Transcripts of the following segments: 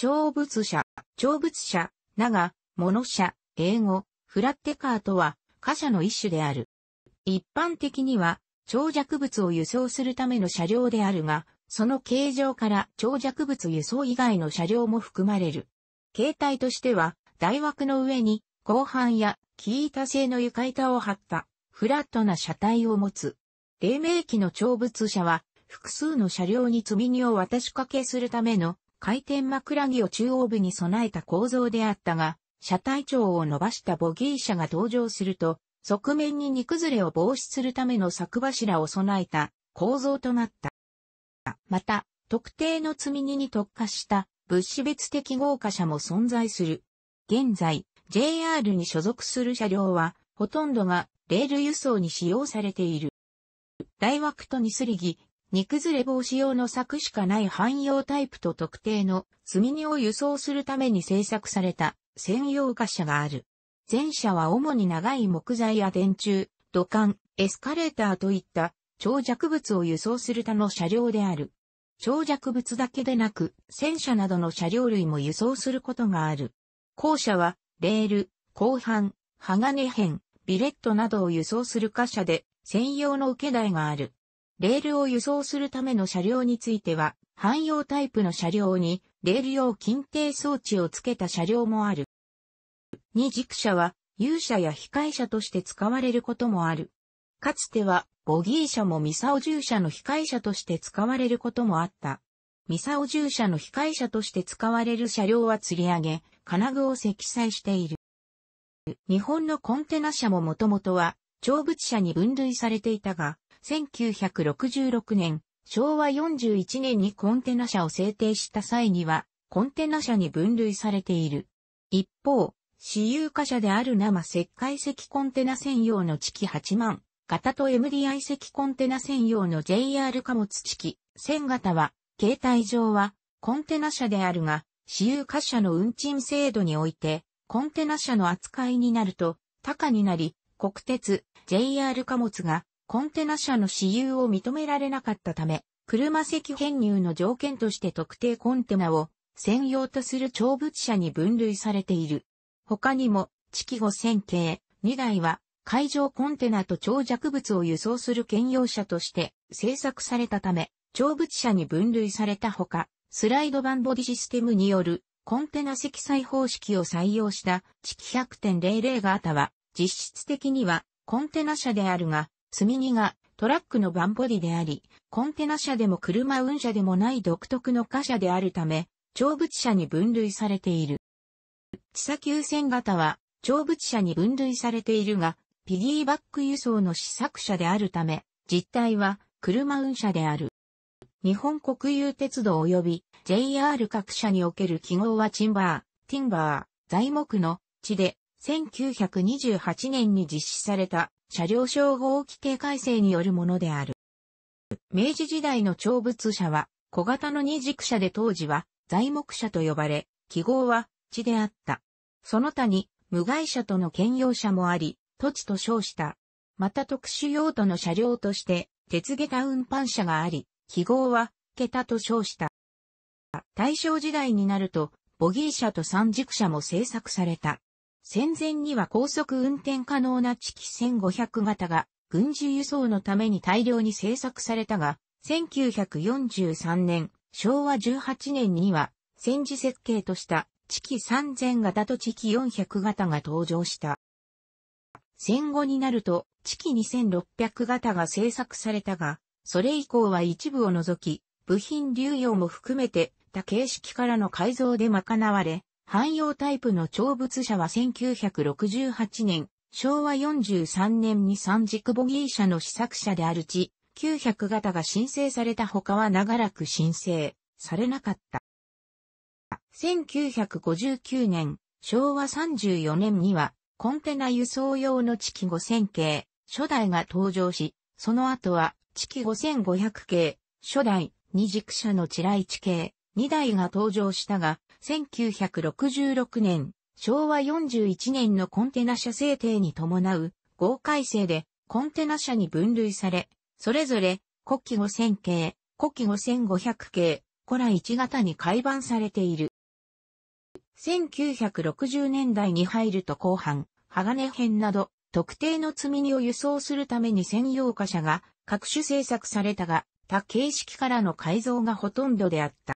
長物社、長物社、長、物社、英語、フラッテカーとは、貨車の一種である。一般的には、長尺物を輸送するための車両であるが、その形状から長尺物輸送以外の車両も含まれる。形態としては、台枠の上に、後半や、木板製の床板を張った、フラットな車体を持つ。黎明期の長物車は、複数の車両に積み荷を渡しかけするための回転枕木を中央部に備えた構造であったが、車体長を伸ばしたボギー車が登場すると、側面に荷崩れを防止するための柵柱を備えた構造となった。また、特定の積み荷に特化した物資別的豪華車も存在する。現在、JR に所属する車両は、ほとんどがレール輸送に使用されている。大枠とニスリギ、煮崩れ防止用の柵しかない汎用タイプと特定の積荷を輸送するために製作された専用貨車がある。前者は主に長い木材や電柱、土管、エスカレーターといった長尺物を輸送する他の車両である。長尺物だけでなく、戦車などの車両類も輸送することがある。後者は、レール、鋼板、鋼片、ビレットなどを輸送する貨車で、専用の受け台がある。レールを輸送するための車両については、汎用タイプの車両に、レール用禁定装置を付けた車両もある。二軸車は、有車や被害車として使われることもある。かつては、ボギー車もミサオ従車の被害車として使われることもあった。ミサオ従車の被害車として使われる車両は吊り上げ、金具を積載している。日本のコンテナ車ももともとは、長物車に分類されていたが、1966年、昭和41年にコンテナ車を制定した際には、コンテナ車に分類されている。一方、私有貨車である生石灰石コンテナ専用の地キ8万型と MDI 石コンテナ専用の JR 貨物地キ1000型は、携帯上はコンテナ車であるが、私有貨車の運賃制度において、コンテナ車の扱いになると、高になり、国鉄、JR 貨物がコンテナ車の私有を認められなかったため、車席編入の条件として特定コンテナを専用とする長物車に分類されている。他にも、地キ5000系2台は海上コンテナと長弱物を輸送する兼用車として製作されたため、長物車に分類されたほか、スライド版ボディシステムによるコンテナ積載方式を採用した地機100.00型は、実質的にはコンテナ車であるが、積み荷がトラックのバンボディであり、コンテナ車でも車運車でもない独特の貨車であるため、長物車に分類されている。地下急線型は、長物車に分類されているが、ピギーバック輸送の試作車であるため、実態は車運車である。日本国有鉄道及び JR 各社における記号はチンバー、ティンバー、材木の地で1928年に実施された車両称号規定改正によるものである。明治時代の長物車は小型の二軸車で当時は材木車と呼ばれ、記号は地であった。その他に無害車との兼用車もあり、土地と称した。また特殊用途の車両として鉄下駄運搬車があり、記号は桁と称した。大正時代になるとボギー車と三軸車も製作された。戦前には高速運転可能な地キ1500型が軍事輸送のために大量に製作されたが、1943年、昭和18年には戦時設計とした地キ3000型と地キ400型が登場した。戦後になると地キ2600型が製作されたが、それ以降は一部を除き、部品流用も含めて他形式からの改造で賄われ、汎用タイプの長物車は1968年、昭和43年に三軸ボギー車の試作車であるち、900型が申請された他は長らく申請されなかった。1959年、昭和34年には、コンテナ輸送用の地機5000系、初代が登場し、その後は、地機5500系、初代、二軸車の地雷地系、2台が登場したが、1966年、昭和41年のコンテナ車制定に伴う合改正でコンテナ車に分類され、それぞれ古希5000系、古希5500系、古来1型に改版されている。1960年代に入ると後半、鋼編など、特定の積み荷を輸送するために専用貨車が各種製作されたが、多形式からの改造がほとんどであった。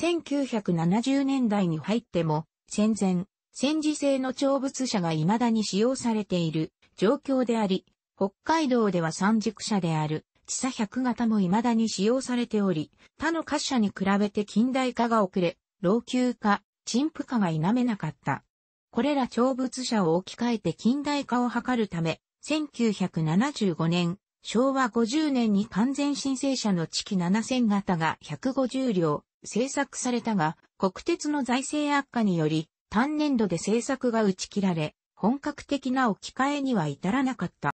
1970年代に入っても、戦前、戦時制の長物車が未だに使用されている状況であり、北海道では三軸車である、地差百型も未だに使用されており、他の貨車に比べて近代化が遅れ、老朽化、陳腐化が否めなかった。これら長物車を置き換えて近代化を図るため、1975年、昭和50年に完全申請者の地期7000型が150両、制作されたが、国鉄の財政悪化により、単年度で制作が打ち切られ、本格的な置き換えには至らなかった。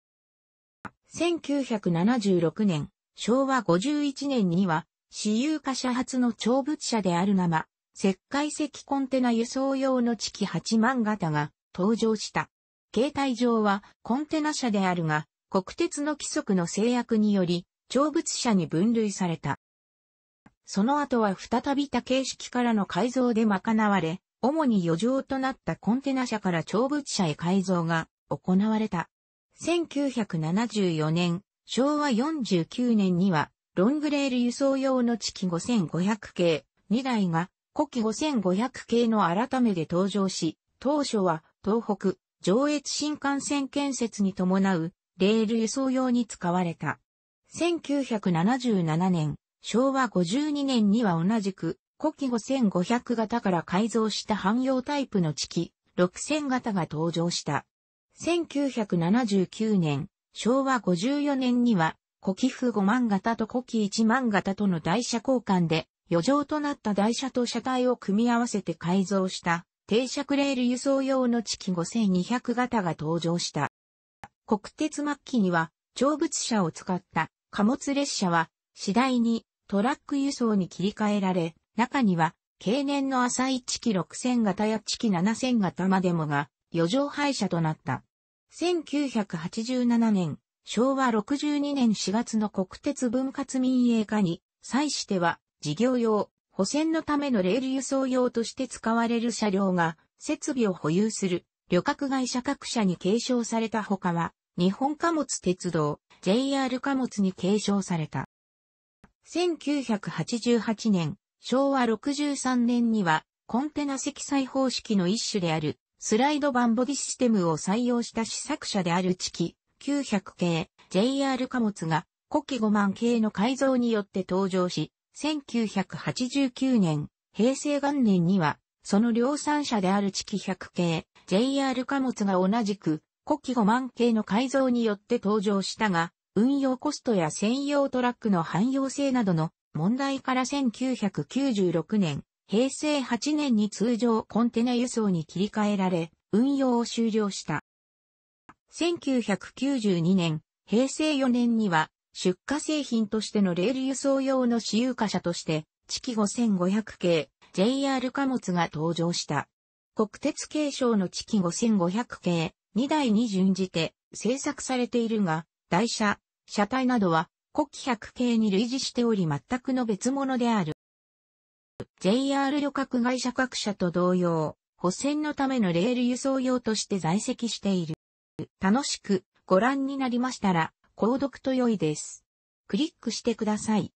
1976年、昭和51年には、私有化車発の長物車であるまま、石灰石コンテナ輸送用の地機8万型が登場した。携帯上はコンテナ車であるが、国鉄の規則の制約により、長物車に分類された。その後は再び多形式からの改造で賄われ、主に余剰となったコンテナ車から長物車へ改造が行われた。1974年、昭和49年には、ロングレール輸送用の地機5500系2台が、古機5500系の改めで登場し、当初は東北、上越新幹線建設に伴うレール輸送用に使われた。1977年、昭和52年には同じく、古希5500型から改造した汎用タイプの地機6000型が登場した。1979年、昭和54年には、古希風5万型と古希1万型との台車交換で、余剰となった台車と車体を組み合わせて改造した、定クレール輸送用の地機5200型が登場した。国鉄末期には、長物車を使った貨物列車は、次第にトラック輸送に切り替えられ、中には、経年の浅い地期6000型や地期7000型までもが、余剰廃車となった。1987年、昭和62年4月の国鉄分割民営化に、際しては、事業用、補選のためのレール輸送用として使われる車両が、設備を保有する、旅客会社各社に継承されたほかは、日本貨物鉄道、JR 貨物に継承された。1988年、昭和63年には、コンテナ積載方式の一種である、スライドバンボディシステムを採用した試作車であるチキ900系 JR 貨物が古希5万系の改造によって登場し、1989年、平成元年には、その量産車であるチキ100系 JR 貨物が同じく古希5万系の改造によって登場したが、運用コストや専用トラックの汎用性などの問題から1996年、平成8年に通常コンテナ輸送に切り替えられ、運用を終了した。1992年、平成4年には、出荷製品としてのレール輸送用の私有貨車として、地期5500系 JR 貨物が登場した。国鉄継承の地期5500系2台に準じて製作されているが、台車、車体などは、古希100系に類似しており全くの別物である。JR 旅客会社各社と同様、補選のためのレール輸送用として在籍している。楽しくご覧になりましたら、購読と良いです。クリックしてください。